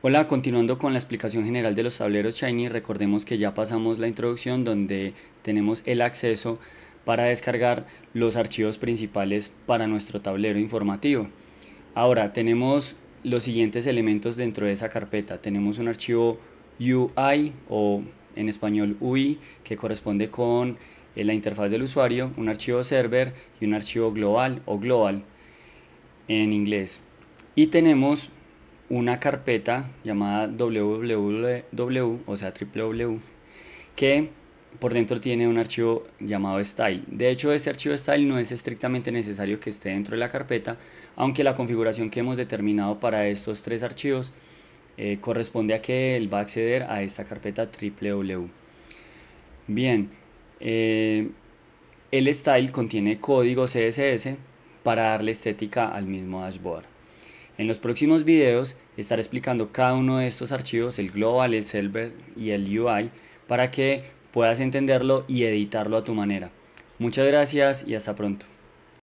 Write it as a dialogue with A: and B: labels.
A: Hola, continuando con la explicación general de los tableros Shiny, recordemos que ya pasamos la introducción donde tenemos el acceso para descargar los archivos principales para nuestro tablero informativo. Ahora tenemos los siguientes elementos dentro de esa carpeta. Tenemos un archivo UI o en español UI que corresponde con eh, la interfaz del usuario, un archivo server y un archivo global o global en inglés. Y tenemos una carpeta llamada www, o sea, www, que por dentro tiene un archivo llamado style. De hecho, ese archivo style no es estrictamente necesario que esté dentro de la carpeta, aunque la configuración que hemos determinado para estos tres archivos eh, corresponde a que él va a acceder a esta carpeta www. Bien, eh, el style contiene código CSS para darle estética al mismo dashboard. En los próximos videos estaré explicando cada uno de estos archivos, el global, el server y el UI, para que puedas entenderlo y editarlo a tu manera. Muchas gracias y hasta pronto.